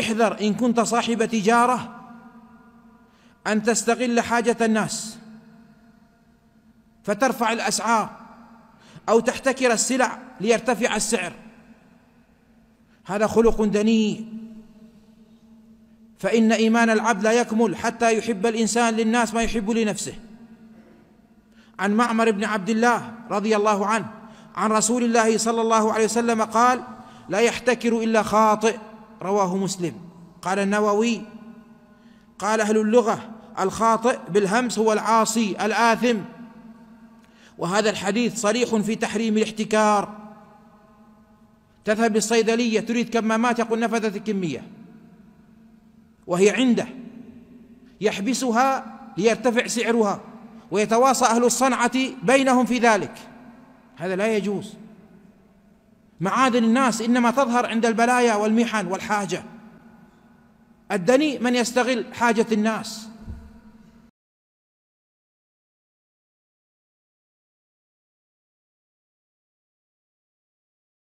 احذر إن كنت صاحب تجارة أن تستغل حاجة الناس فترفع الأسعار أو تحتكر السلع ليرتفع السعر هذا خلق دنيء فإن إيمان العبد لا يكمل حتى يحب الإنسان للناس ما يحب لنفسه عن معمر بن عبد الله رضي الله عنه عن رسول الله صلى الله عليه وسلم قال لا يحتكر إلا خاطئ رواه مسلم قال النووي قال أهل اللغة الخاطئ بالهمس هو العاصي الآثم وهذا الحديث صريح في تحريم الاحتكار تذهب للصيدلية تريد كمامات يقول نفذت الكمية وهي عنده يحبسها ليرتفع سعرها ويتواصى أهل الصنعة بينهم في ذلك هذا لا يجوز معادن الناس إنما تظهر عند البلايا والمحن والحاجة الدني من يستغل حاجة الناس